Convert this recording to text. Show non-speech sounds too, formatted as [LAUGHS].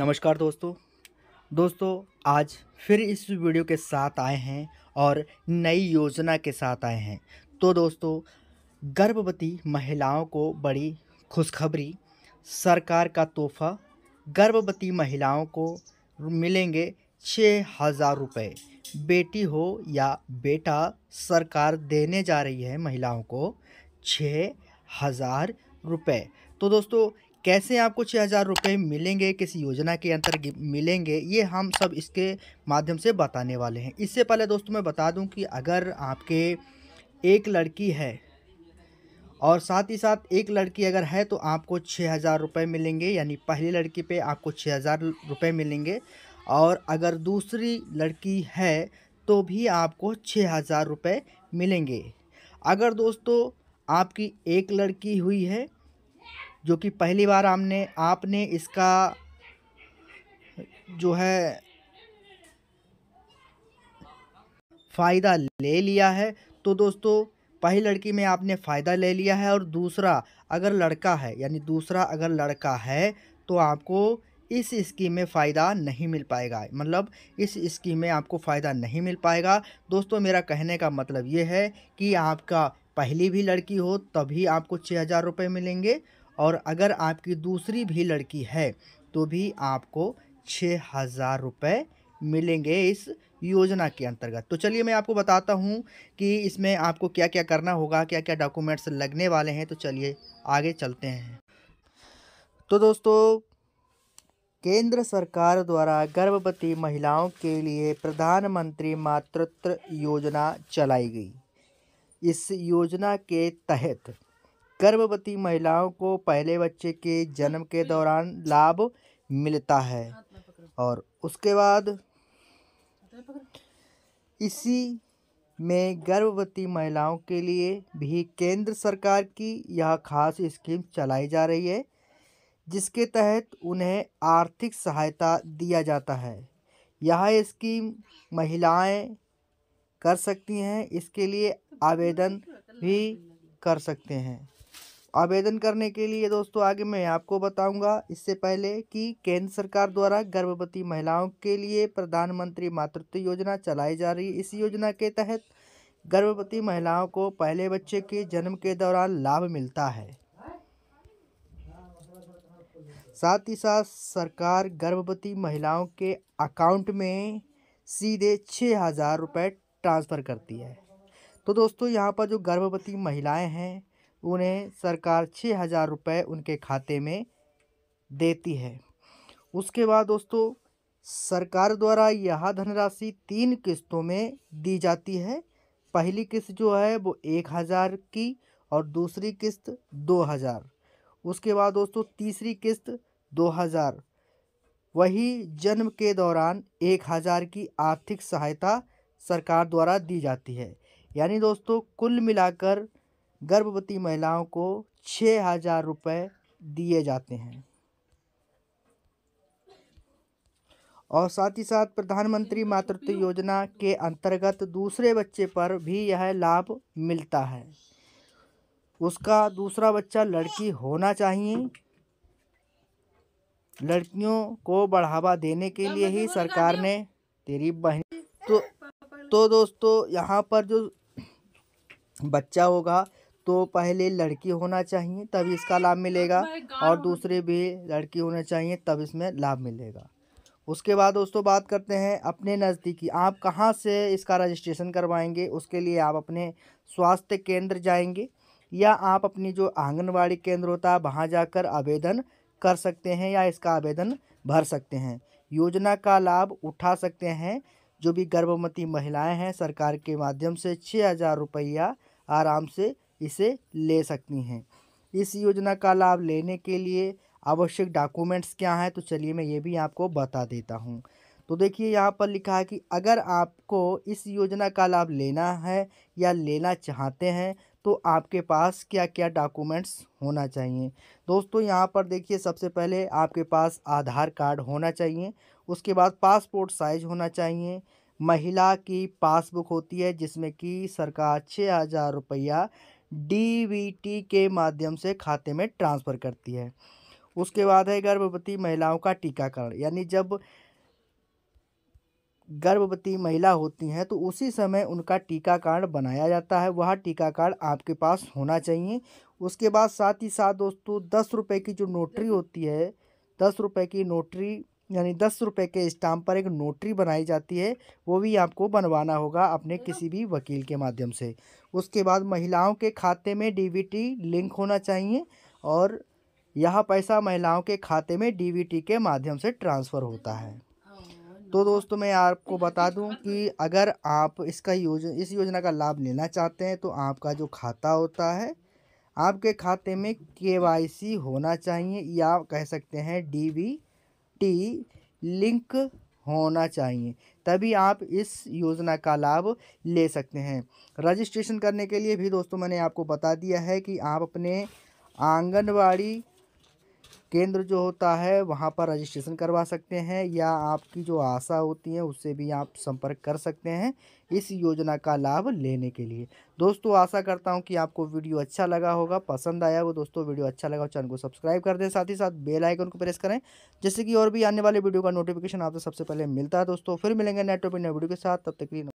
नमस्कार दोस्तों दोस्तों आज फिर इस वीडियो के साथ आए हैं और नई योजना के साथ आए हैं तो दोस्तों गर्भवती महिलाओं को बड़ी खुशखबरी सरकार का तोहफा गर्भवती महिलाओं को मिलेंगे छः हज़ार रुपये बेटी हो या बेटा सरकार देने जा रही है महिलाओं को छः हज़ार रुपये तो दोस्तों कैसे आपको छः हज़ार रुपये मिलेंगे किस योजना के अंतर्गत मिलेंगे ये हम सब इसके माध्यम से बताने वाले हैं इससे पहले दोस्तों मैं बता दूं कि अगर आपके एक लड़की है और साथ ही साथ एक लड़की अगर है तो आपको छः हज़ार रुपये मिलेंगे यानी पहली लड़की पे आपको छः हज़ार रुपये मिलेंगे और अगर दूसरी लड़की है तो भी आपको छः हज़ार रुपये मिलेंगे अगर दोस्तों आपकी एक लड़की हुई है जो कि पहली बार हमने आपने इसका जो है फ़ायदा ले लिया है तो दोस्तों पहली लड़की में आपने फ़ायदा ले लिया है और दूसरा अगर लड़का है यानी दूसरा अगर लड़का है तो आपको इस स्कीम में फ़ायदा नहीं मिल पाएगा मतलब इस स्कीम में आपको फ़ायदा नहीं मिल पाएगा दोस्तों मेरा कहने का मतलब ये है कि आपका पहली भी लड़की हो तभी आपको छः हज़ार रुपये मिलेंगे और अगर आपकी दूसरी भी लड़की है तो भी आपको छः हज़ार रुपये मिलेंगे इस योजना के अंतर्गत तो चलिए मैं आपको बताता हूँ कि इसमें आपको क्या क्या करना होगा क्या क्या डॉक्यूमेंट्स लगने वाले हैं तो चलिए आगे चलते हैं तो दोस्तों केंद्र सरकार द्वारा गर्भवती महिलाओं के लिए प्रधानमंत्री मातृत्व योजना चलाई गई इस योजना के तहत गर्भवती महिलाओं को पहले बच्चे के जन्म के दौरान लाभ मिलता है और उसके बाद इसी में गर्भवती महिलाओं के लिए भी केंद्र सरकार की यह खास स्कीम चलाई जा रही है जिसके तहत उन्हें आर्थिक सहायता दिया जाता है यह स्कीम महिलाएं कर सकती हैं इसके लिए आवेदन भी कर सकते हैं आवेदन करने के लिए दोस्तों आगे मैं आपको बताऊंगा इससे पहले कि केंद्र सरकार द्वारा गर्भवती महिलाओं के लिए प्रधानमंत्री मातृत्व योजना चलाई जा रही है इस योजना के तहत गर्भवती महिलाओं को पहले बच्चे के जन्म के दौरान लाभ मिलता है साथ ही साथ सरकार गर्भवती महिलाओं के अकाउंट में सीधे छः हज़ार रुपये ट्रांसफ़र करती है तो दोस्तों यहाँ पर जो गर्भवती महिलाएं हैं उन्हें सरकार छः हज़ार रुपये उनके खाते में देती है उसके बाद दोस्तों सरकार द्वारा यह धनराशि तीन किस्तों में दी जाती है पहली किस्त जो है वो एक हज़ार की और दूसरी किस्त दो हज़ार उसके बाद दोस्तों तीसरी किस्त दो हज़ार वही जन्म के दौरान एक हज़ार की आर्थिक सहायता सरकार द्वारा दी जाती है यानी दोस्तों कुल मिलाकर गर्भवती महिलाओं को छः हज़ार रुपये दिए जाते हैं और साथ ही साथ प्रधानमंत्री मातृत्व योजना के अंतर्गत दूसरे बच्चे पर भी यह लाभ मिलता है उसका दूसरा बच्चा लड़की होना चाहिए लड़कियों को बढ़ावा देने के लिए ही सरकार ने तेरी बहन तो तो दोस्तों यहाँ पर जो बच्चा होगा तो पहले लड़की होना चाहिए तब इसका लाभ मिलेगा oh और दूसरे भी लड़की होना चाहिए तब इसमें लाभ मिलेगा उसके बाद दोस्तों बात करते हैं अपने नज़दीकी आप कहाँ से इसका रजिस्ट्रेशन करवाएंगे उसके लिए आप अपने स्वास्थ्य केंद्र जाएंगे या आप अपनी जो आंगनबाड़ी केंद्र होता है वहाँ जाकर आवेदन कर सकते हैं या इसका आवेदन भर सकते हैं योजना का लाभ उठा सकते हैं जो भी गर्भवती महिलाएं हैं सरकार के माध्यम से छः हज़ार रुपया आराम से इसे ले सकती हैं इस योजना का लाभ लेने के लिए आवश्यक डॉक्यूमेंट्स क्या हैं तो चलिए मैं ये भी आपको बता देता हूँ तो देखिए यहाँ पर लिखा है कि अगर आपको इस योजना का लाभ लेना है या लेना चाहते हैं तो आपके पास क्या क्या डॉक्यूमेंट्स होना चाहिए दोस्तों यहाँ पर देखिए सबसे पहले आपके पास आधार कार्ड होना चाहिए उसके बाद पासपोर्ट साइज होना चाहिए महिला की पासबुक होती है जिसमें कि सरकार छः हज़ार रुपया डीबीटी के माध्यम से खाते में ट्रांसफ़र करती है उसके बाद है गर्भवती महिलाओं का टीकाकरण यानी जब गर्भवती महिला होती हैं तो उसी समय उनका टीका कार्ड बनाया जाता है वह टीका कार्ड आपके पास होना चाहिए उसके बाद साथ ही साथ दोस्तों दस रुपये की जो नोटरी होती है दस रुपये की नोटरी यानी दस रुपये के स्टाम्प पर एक नोटरी बनाई जाती है वो भी आपको बनवाना होगा अपने हम्म। किसी भी वकील के माध्यम से उसके बाद महिलाओं के खाते में डीबीटी लिंक होना चाहिए और यह पैसा महिलाओं के खाते में डीबीटी के माध्यम से ट्रांसफ़र होता है हाँ, तो हाँ। दोस्तों मैं आपको बता [LAUGHS] दूं कि अगर आप इसका योजना इस योजना का लाभ लेना चाहते हैं तो आपका जो खाता होता है आपके खाते में केवाईसी होना चाहिए या कह सकते हैं डीबी टी लिंक होना चाहिए तभी आप इस योजना का लाभ ले सकते हैं रजिस्ट्रेशन करने के लिए भी दोस्तों मैंने आपको बता दिया है कि आप अपने आंगनवाड़ी केंद्र जो होता है वहाँ पर रजिस्ट्रेशन करवा सकते हैं या आपकी जो आशा होती है उससे भी आप संपर्क कर सकते हैं इस योजना का लाभ लेने के लिए दोस्तों आशा करता हूँ कि आपको वीडियो अच्छा लगा होगा पसंद आया हो दोस्तों वीडियो अच्छा लगा हो चैनल को सब्सक्राइब कर दें साथ ही साथ बेल आइकन को प्रेस करें जिससे कि और भी आने वाले वीडियो का नोटिफिकेशन आपसे सबसे पहले मिलता है दोस्तों फिर मिलेंगे नेट नए वीडियो के साथ तब तक